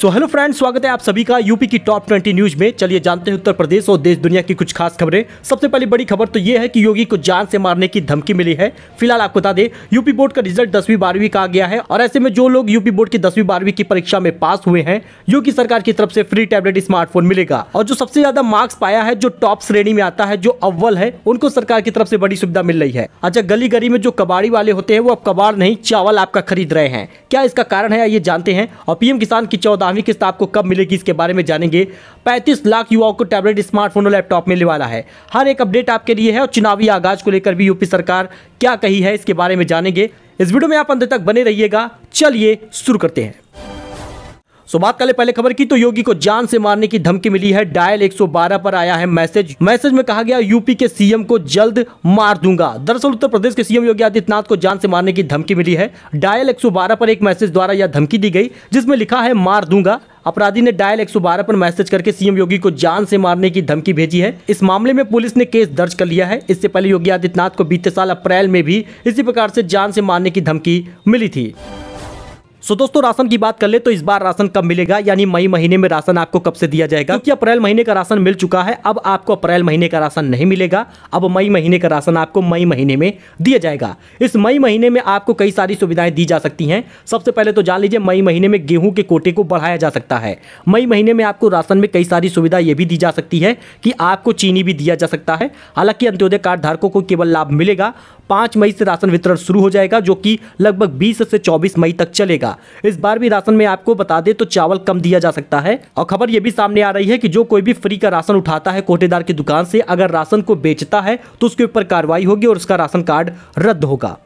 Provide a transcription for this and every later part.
so hello friends स्वागत है आप सभी का यूपी की टॉप 20 न्यूज में चलिए जानते हैं उत्तर प्रदेश और देश दुनिया की कुछ खास खबरें सबसे पहली बड़ी खबर तो ये है कि योगी को जान से मारने की धमकी मिली है फिलहाल आपको बता दें यूपी बोर्ड का रिजल्ट दसवीं बारहवीं का आ गया है और ऐसे में जो लोग यूपी बोर्ड की दसवीं बारहवीं की परीक्षा में पास हुए हैं योगी सरकार की तरफ से फ्री टैबलेट स्मार्टफोन मिलेगा और जो सबसे ज्यादा मार्क्स पाया है जो टॉप श्रेणी में आता है जो अव्वल है उनको सरकार की तरफ से बड़ी सुविधा मिल रही है अच्छा गली गली में जो कबाड़ी वाले होते हैं वो अब कबाड़ नहीं चावल आपका खरीद रहे हैं क्या इसका कारण है ये जानते हैं और पीएम किसान की चौदह बारहवीं किस्त आपको कब मिलेगी इसके बारे में जानेंगे 35 लाख युवाओं को टैबलेट स्मार्टफोन और लैपटॉप मिलने वाला है हर एक अपडेट आपके लिए है और चुनावी आगाज को लेकर भी यूपी सरकार क्या कही है इसके बारे में जानेंगे इस वीडियो में आप अंदर तक बने रहिएगा चलिए शुरू करते हैं सो बात करें पहले खबर की तो योगी को जान से मारने की धमकी मिली है डायल 112 पर आया है मैसेज मैसेज में कहा गया यूपी के सीएम को जल्द मार दूंगा दरअसल उत्तर प्रदेश के सीएम योगी आदित्यनाथ को जान से मारने की धमकी मिली है डायल 112 पर एक मैसेज द्वारा यह धमकी दी गई जिसमें लिखा है मार दूंगा अपराधी ने डायल 112 पर मैसेज करके सीएम योगी को जान से मारने की धमकी भेजी है इस मामले में पुलिस ने केस दर्ज कर लिया है इससे पहले योगी आदित्यनाथ को बीते साल अप्रैल में भी इसी प्रकार से जान से मारने की धमकी मिली थी सो दोस्तों राशन की बात कर ले तो इस बार राशन कब मिलेगा यानी मई महीने में राशन आपको कब से दिया जाएगा क्योंकि अप्रैल महीने का राशन मिल चुका है अब आपको अप्रैल महीने का राशन नहीं मिलेगा अब मई महीने का राशन आपको मई महीने में दिया जाएगा इस मई महीने में आपको कई सारी सुविधाएं दी जा सकती हैं सबसे पहले तो जान लीजिए मई महीने में गेहूं के कोटे को बढ़ाया जा सकता है मई महीने में आपको राशन में कई सारी सुविधा ये भी दी जा सकती है कि आपको चीनी भी दिया जा सकता है हालांकि अंत्योदय कार्ड धारकों को केवल लाभ मिलेगा पांच मई से राशन वितरण शुरू हो जाएगा जो कि लगभग बीस से चौबीस मई तक चलेगा इस बार भी राशन में आपको बता दे तो चावल कम दिया जा सकता है और खबर ये भी सामने आ रही है कि जो कोई भी फ्री का राशन उठाता है कोटेदार की दुकान से अगर राशन को बेचता है तो उसके ऊपर कार्रवाई होगी और उसका राशन कार्ड रद्द होगा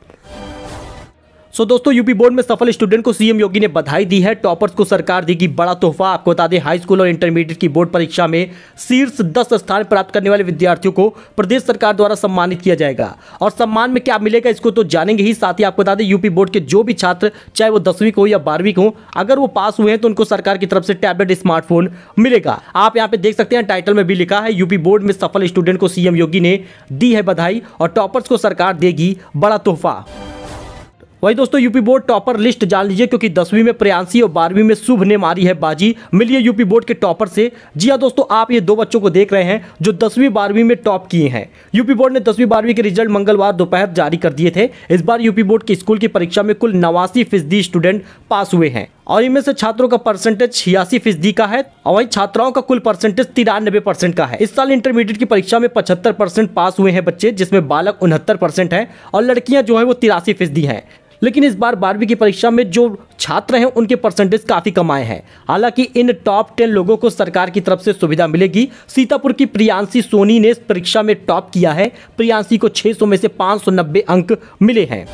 सो दोस्तों यूपी बोर्ड में सफल स्टूडेंट को सीएम योगी ने बधाई दी है टॉपर्स को सरकार देगी बड़ा तोहफा आपको बता दें हाई स्कूल और इंटरमीडिएट की बोर्ड परीक्षा में शीर्ष दस स्थान प्राप्त करने वाले विद्यार्थियों को प्रदेश सरकार द्वारा सम्मानित किया जाएगा और सम्मान में क्या मिलेगा इसको तो जानेंगे ही साथ ही आपको बता दें यूपी बोर्ड के जो भी छात्र चाहे वो दसवीं को या बारहवीं को अगर वो पास हुए हैं तो उनको सरकार की तरफ से टैबलेट स्मार्टफोन मिलेगा आप यहाँ पे देख सकते हैं टाइटल में भी लिखा है यूपी बोर्ड में सफल स्टूडेंट को सीएम योगी ने दी है बधाई और टॉपर्स को सरकार देगी बड़ा तोहफा वही दोस्तों यूपी बोर्ड टॉपर लिस्ट जान लीजिए क्योंकि दसवीं में प्रियांशी और बारहवीं में शुभ ने मारी है बाजी मिलिए यूपी बोर्ड के टॉपर से जी हाँ दोस्तों आप ये दो बच्चों को देख रहे हैं जो दसवीं बारहवीं में टॉप किए हैं यूपी बोर्ड ने दसवीं बारहवीं के रिजल्ट मंगलवार दोपहर जारी कर दिए थे इस बार यूपी बोर्ड के स्कूल की परीक्षा में कुल नवासी फीसदी स्टूडेंट पास हुए हैं और इनमें से छात्रों का परसेंटेज छियासी फीसदी का है और वही छात्राओं का कुल परसेंटेज तिरानबे परसेंट का है इस साल इंटरमीडिएट की परीक्षा में पचहत्तर परसेंट पास हुए हैं बच्चे जिसमें बालक उनहत्तर परसेंट है और लड़कियां जो है वो तिरासी फीसदी है लेकिन इस बार बारहवीं की परीक्षा में जो छात्र हैं उनके परसेंटेज काफ़ी कम आए हैं हालांकि इन टॉप टेन लोगों को सरकार की तरफ से सुविधा मिलेगी सीतापुर की प्रियांशी सोनी ने इस परीक्षा में टॉप किया है प्रियांशी को 600 में से पांच अंक मिले हैं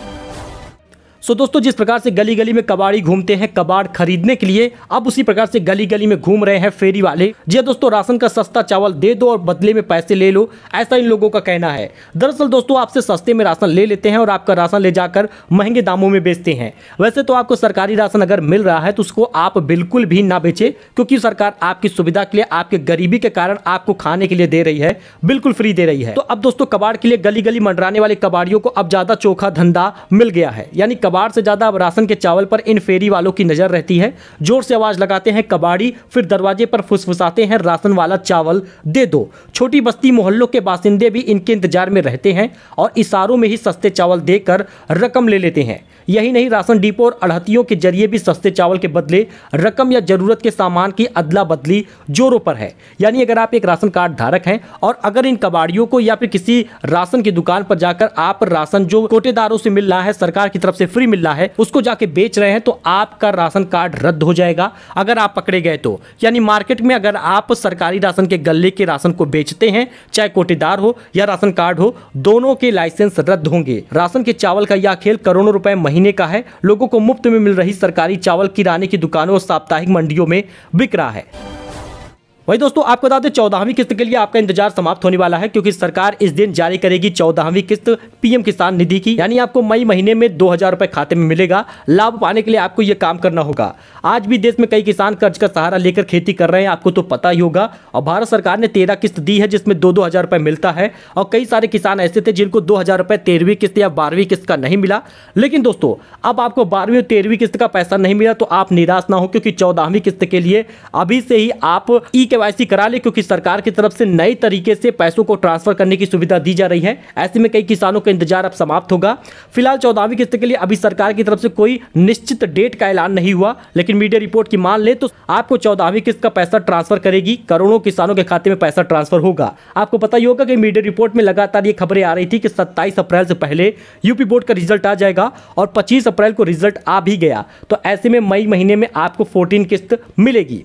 सो दोस्तों जिस प्रकार से गली गली में कबाड़ी घूमते हैं कबाड़ खरीदने के लिए अब उसी प्रकार से गली गली में घूम रहे हैं फेरी वाले जी हाँ, दोस्तों राशन का सस्ता चावल दे दो और बदले में पैसे ले लो ऐसा इन लोगों का कहना है दरअसल दोस्तों आपसे सस्ते में राशन ले लेते हैं और आपका राशन ले जाकर महंगे दामों में बेचते हैं वैसे तो आपको सरकारी राशन अगर मिल रहा है तो उसको आप बिल्कुल भी ना बेचे क्योंकि सरकार आपकी सुविधा के लिए आपके गरीबी के कारण आपको खाने के लिए दे रही है बिल्कुल फ्री दे रही है तो अब दोस्तों कबाड़ के लिए गली गली मंडराने वाले कबाड़ियों को अब ज्यादा चोखा धंधा मिल गया है यानी कबाड़ कबाड़ से ज़्यादा अब राशन के चावल पर इन फेरी वालों की नज़र रहती है जोर से आवाज़ लगाते हैं कबाड़ी फिर दरवाजे पर फुसफुसाते हैं राशन वाला चावल दे दो छोटी बस्ती मोहल्लों के बासिंदे भी इनके इंतजार में रहते हैं और इशारों में ही सस्ते चावल देकर रकम ले लेते हैं यही नहीं राशन डिपो और अड़हतियों के जरिए भी सस्ते चावल के बदले रकम या ज़रूरत के सामान की अदला बदली जोरों पर है यानी अगर आप एक राशन कार्ड धारक हैं और अगर इन कबाड़ियों को या फिर किसी राशन की दुकान पर जाकर आप राशन जो कोटेदारों से मिल रहा है सरकार की तरफ से फ्री मिल रहा है उसको जाके बेच रहे हैं तो आपका राशन कार्ड रद्द हो जाएगा अगर आप पकड़े गए तो यानी मार्केट में अगर आप सरकारी राशन के गले के राशन को बेचते हैं चाहे कोटेदार हो या राशन कार्ड हो दोनों के लाइसेंस रद्द होंगे राशन के चावल का यह खेल करोड़ों रुपए महीने महीने का है लोगों को मुफ्त में मिल रही सरकारी चावल किराने की दुकानों और साप्ताहिक मंडियों में बिक रहा है वही दोस्तों आपको बता दें चौदहवीं किस्त के लिए आपका इंतजार समाप्त होने वाला है क्योंकि सरकार इस दिन जारी करेगी चौदहवीं किस्त पीएम किसान निधि की यानी आपको मई महीने में दो हजार रुपए खाते में मिलेगा लाभ पाने के लिए आपको ये काम करना होगा आज भी देश में कई किसान कर्ज का सहारा लेकर खेती कर रहे हैं आपको तो पता ही होगा और भारत सरकार ने तेरह किस्त दी है जिसमें दो दो हजार रुपए मिलता है और कई सारे किसान ऐसे थे जिनको दो हजार रुपए तेरहवीं किस्त या बारहवीं किस्त का नहीं मिला लेकिन दोस्तों अब आपको बारहवीं और तेरहवीं किस्त का पैसा नहीं मिला तो आप निराश ना हो क्योंकि चौदहवीं किस्त के लिए अभी से ही आप ई केवाईसी करा ले क्योंकि सरकार की तरफ से नए तरीके से पैसों को ट्रांसफर करने की सुविधा दी जा रही है ऐसे में कई किसानों का इंतजार अब समाप्त होगा फिलहाल चौदहवीं किस्त के लिए अभी सरकार की तरफ से कोई निश्चित डेट का ऐलान नहीं हुआ लेकिन मीडिया रिपोर्ट की मान ले तो आपको चौदहवीं किस्त का पैसा ट्रांसफर करेगी करोड़ों किसानों के खाते में पैसा ट्रांसफर होगा आपको पता ही होगा कि मीडिया रिपोर्ट में लगातार ये खबरें आ रही थी कि सत्ताईस अप्रैल से पहले यूपी बोर्ड का रिजल्ट आ जाएगा और पच्चीस अप्रैल को रिजल्ट आ भी गया तो ऐसे में मई महीने में आपको फोर्टीन किस्त मिलेगी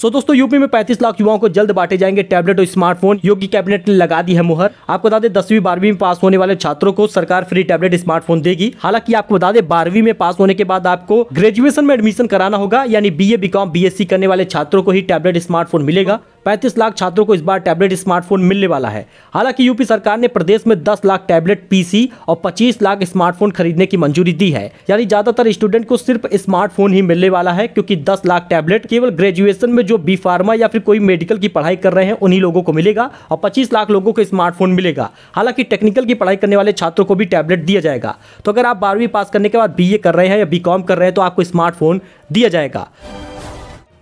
सो दोस्तों यूपी में 35 लाख युवाओं को जल्द बांटे जाएंगे टैबलेट और स्मार्टफोन योगी कैबिनेट ने लगा दी है मुहर आपको बता दें दसवीं बारहवीं में पास होने वाले छात्रों को सरकार फ्री टैबलेट स्मार्टफोन देगी हालांकि आपको बता दें बारहवीं में पास होने के बाद आपको ग्रेजुएशन में एडमिशन कराना होगा यानी बी ए करने वाले छात्रों को ही टैबलेट स्मार्टफोन मिलेगा पैंतीस लाख छात्रों को इस बार टैबलेट स्मार्टफोन मिलने वाला है हालांकि यूपी सरकार ने प्रदेश में दस लाख टैबलेट पीसी और पच्चीस लाख स्मार्टफोन खरीदने की मंजूरी दी है यानी ज्यादातर स्टूडेंट को सिर्फ स्मार्टफोन ही मिलने वाला है क्योंकि दस लाख टैबलेट केवल ग्रेजुएशन में जो बी फार्मा या फिर कोई मेडिकल की पढ़ाई कर रहे हैं उन्हीं लोगों को मिलेगा और पच्चीस लाख लोगों को स्मार्टफोन मिलेगा हालांकि टेक्निकल की पढ़ाई करने वाले छात्रों को भी टैबलेट दिया जाएगा तो अगर आप बारहवीं पास करने के बाद बी कर रहे हैं या बी कर रहे हैं तो आपको स्मार्टफोन दिया जाएगा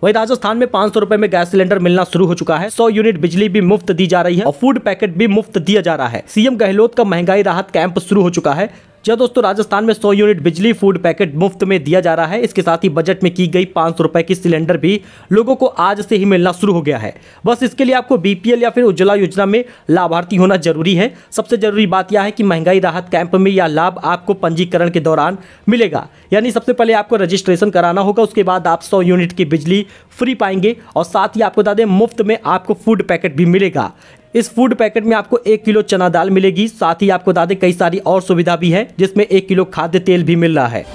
वही राजस्थान में पांच सौ में गैस सिलेंडर मिलना शुरू हो चुका है सौ यूनिट बिजली भी मुफ्त दी जा रही है और फूड पैकेट भी मुफ्त दिया जा रहा है सीएम गहलोत का महंगाई राहत कैंप शुरू हो चुका है जब हाँ दोस्तों राजस्थान में 100 यूनिट बिजली फूड पैकेट मुफ्त में दिया जा रहा है इसके साथ ही बजट में की गई पाँच सौ की सिलेंडर भी लोगों को आज से ही मिलना शुरू हो गया है बस इसके लिए आपको बीपीएल या फिर उज्ज्वला योजना में लाभार्थी होना जरूरी है सबसे जरूरी बात यह है कि महंगाई राहत कैंप में यह लाभ आपको पंजीकरण के दौरान मिलेगा यानी सबसे पहले आपको रजिस्ट्रेशन कराना होगा उसके बाद आप सौ यूनिट की बिजली फ्री पाएंगे और साथ ही आपको बता दें मुफ्त में आपको फूड पैकेट भी मिलेगा इस फूड पैकेट में आपको एक किलो चना दाल मिलेगी साथ ही आपको दादे कई सारी और सुविधा भी है जिसमें एक किलो खाद्य तेल भी मिल रहा है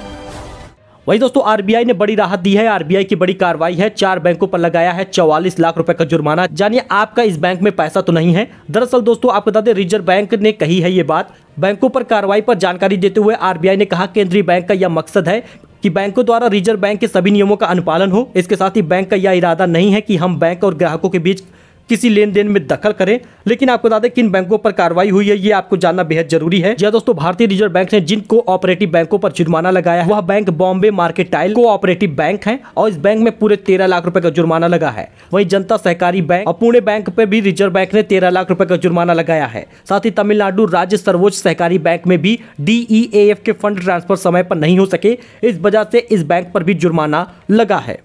वही दोस्तों आरबीआई ने बड़ी राहत दी है आरबीआई की बड़ी कार्रवाई है चार बैंकों पर लगाया है चौवालीस लाख रुपए का जुर्माना जानिए आपका इस बैंक में पैसा तो नहीं है दरअसल दोस्तों आपको बता दें रिजर्व बैंक ने कही है ये बात बैंकों पर कार्रवाई पर जानकारी देते हुए आरबीआई ने कहा केंद्रीय बैंक का यह मकसद है कि बैंकों द्वारा रिजर्व बैंक के सभी नियमों का अनुपालन हो इसके साथ ही बैंक का यह इरादा नहीं है कि हम बैंक और ग्राहकों के बीच किसी लेन देन में दखल करें लेकिन आपको बता दें किन बैंकों पर कार्रवाई हुई है ये आपको जानना बेहद जरूरी है या दोस्तों भारतीय रिजर्व बैंक ने जिनको ऑपरेटिव बैंकों पर जुर्माना लगाया है वह bank Bombay mercantile cooperative bank है और इस बैंक में पूरे तेरह लाख रूपये का जुर्माना लगा है वही जनता सहकारी बैंक और पुणे बैंक पर भी रिजर्व बैंक ने तेरह लाख रूपये का जुर्माना लगाया है साथ ही तमिलनाडु राज्य सर्वोच्च सहकारी बैंक में भी डीई e के फंड ट्रांसफर समय पर नहीं हो सके इस वजह से इस बैंक पर भी जुर्माना लगा है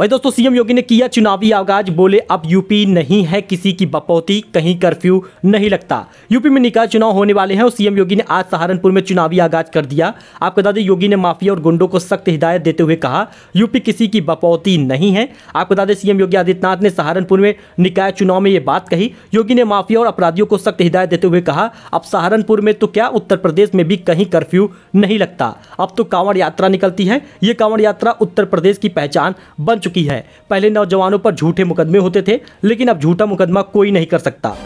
वही दोस्तों सीएम योगी ने किया चुनावी आगाज बोले अब यूपी नहीं है किसी की बपौती कहीं कर्फ्यू नहीं लगता यूपी में निकाय चुनाव होने वाले हैं और सीएम योगी ने आज सहारनपुर में चुनावी आगाज कर दिया आपको बता दें योगी ने माफिया और गुंडों को सख्त हिदायत देते हुए कहा यूपी किसी की बपौती नहीं है आपको बता दें सीएम योगी आदित्यनाथ ने सहारनपुर में निकाय चुनाव में ये बात कही योगी ने माफिया और अपराधियों को सख्त हिदायत देते हुए कहा अब सहारनपुर में तो क्या उत्तर प्रदेश में भी कहीं कर्फ्यू नहीं लगता अब तो कांवड़ यात्रा निकलती है ये कांवड़ यात्रा उत्तर प्रदेश की पहचान बन चुकी चुकी है पहले नौजवानों पर झूठे मुकदमे होते थे लेकिन अब झूठा मुकदमा कोई नहीं कर सकता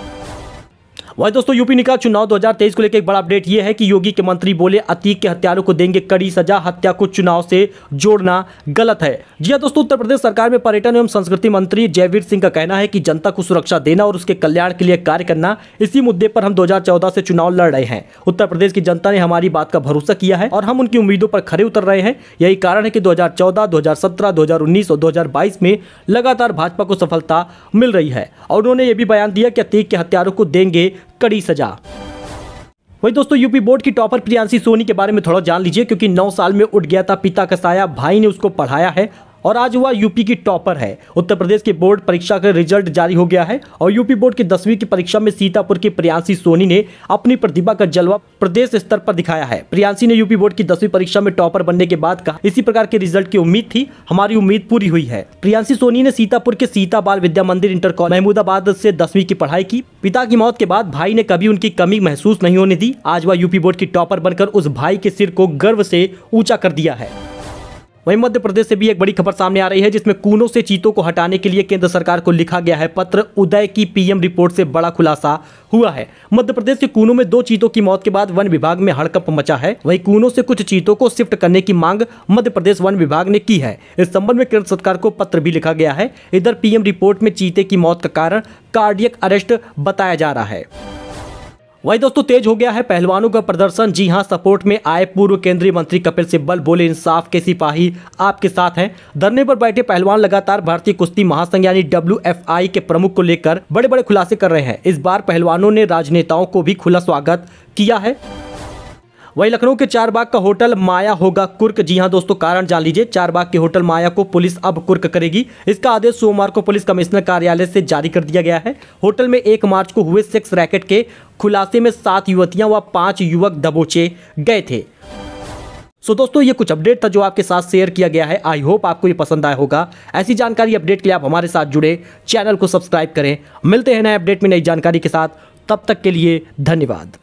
वही दोस्तों यूपी निकाय चुनाव 2023 को लेकर एक बड़ा अपडेट यह है कि योगी के मंत्री बोले अतीक के हत्यारों को देंगे कड़ी सजा हत्या को चुनाव से जोड़ना गलत है जी हाँ दोस्तों उत्तर प्रदेश सरकार में पर्यटन एवं संस्कृति मंत्री जयवीर सिंह का कहना है कि जनता को सुरक्षा देना और उसके कल्याण के लिए कार्य करना इसी मुद्दे पर हम दो से चुनाव लड़ रहे हैं उत्तर प्रदेश की जनता ने हमारी बात का भरोसा किया है और हम उनकी उम्मीदों पर खड़े उतर रहे हैं यही कारण है कि दो हजार चौदह और दो में लगातार भाजपा को सफलता मिल रही है और उन्होंने ये भी बयान दिया कि अतीक के हत्यारों को देंगे कड़ी सजा वही दोस्तों यूपी बोर्ड की टॉपर प्रियांशी सोनी के बारे में थोड़ा जान लीजिए क्योंकि 9 साल में उठ गया था पिता का साया भाई ने उसको पढ़ाया है और आज हुआ यूपी की टॉपर है उत्तर प्रदेश के बोर्ड परीक्षा का रिजल्ट जारी हो गया है और यूपी बोर्ड की दसवीं की परीक्षा में सीतापुर की प्रियांशी सोनी ने अपनी प्रतिभा का जलवा प्रदेश स्तर पर दिखाया है प्रियांशी ने यूपी बोर्ड की दसवीं परीक्षा में टॉपर बनने के बाद कहा इसी प्रकार के रिजल्ट की उम्मीद थी हमारी उम्मीद पूरी हुई है प्रियांशी सोनी ने सीतापुर के सीता बाल विद्या मंदिर इंटर कॉलेज महमूदाबाद से दसवीं की पढ़ाई की पिता की मौत के बाद भाई ने कभी उनकी कमी महसूस नहीं होने दी आज वह यूपी बोर्ड की टॉपर बनकर उस भाई के सिर को गर्व से ऊंचा कर दिया है वहीं मध्य प्रदेश से भी एक बड़ी खबर सामने आ रही है जिसमें कूनों से चीतों को हटाने के लिए केंद्र सरकार को लिखा गया है पत्र उदय की पीएम रिपोर्ट से बड़ा खुलासा हुआ है मध्य प्रदेश के कूनों में दो चीतों की मौत के बाद वन विभाग में हड़कंप मचा है वहीं कूनों से कुछ चीतों को शिफ्ट करने की मांग मध्य प्रदेश वन विभाग ने की है इस संबंध में केंद्र सरकार को पत्र भी लिखा गया है इधर पीएम रिपोर्ट में चीते की मौत का कारण कार्डियक अरेस्ट बताया जा रहा है वही दोस्तों तेज हो गया है पहलवानों का प्रदर्शन जी हां सपोर्ट में आए पूर्व केंद्रीय मंत्री कपिल सिब्बल बोले इंसाफ के सिपाही आपके साथ हैं धरने पर बैठे पहलवान लगातार भारतीय कुश्ती महासंघ यानी डब्ल्यू के प्रमुख को लेकर बड़े बड़े खुलासे कर रहे हैं इस बार पहलवानों ने राजनेताओं को भी खुला स्वागत किया है वही लखनऊ के चारबाग का होटल माया होगा कुर्क जी हाँ दोस्तों कारण जान लीजिए चारबाग के होटल माया को पुलिस अब कुर्क करेगी इसका आदेश सोमवार को पुलिस कमिश्नर कार्यालय से जारी कर दिया गया है होटल में एक मार्च को हुए सेक्स रैकेट के खुलासे में सात युवतियां व पांच युवक दबोचे गए थे सो so, दोस्तों ये कुछ अपडेट था जो आपके साथ शेयर किया गया है आई होप आपको ये पसंद आया होगा ऐसी जानकारी अपडेट के लिए आप हमारे साथ जुड़े चैनल को सब्सक्राइब करें मिलते हैं नए अपडेट में नई जानकारी के साथ तब तक के लिए धन्यवाद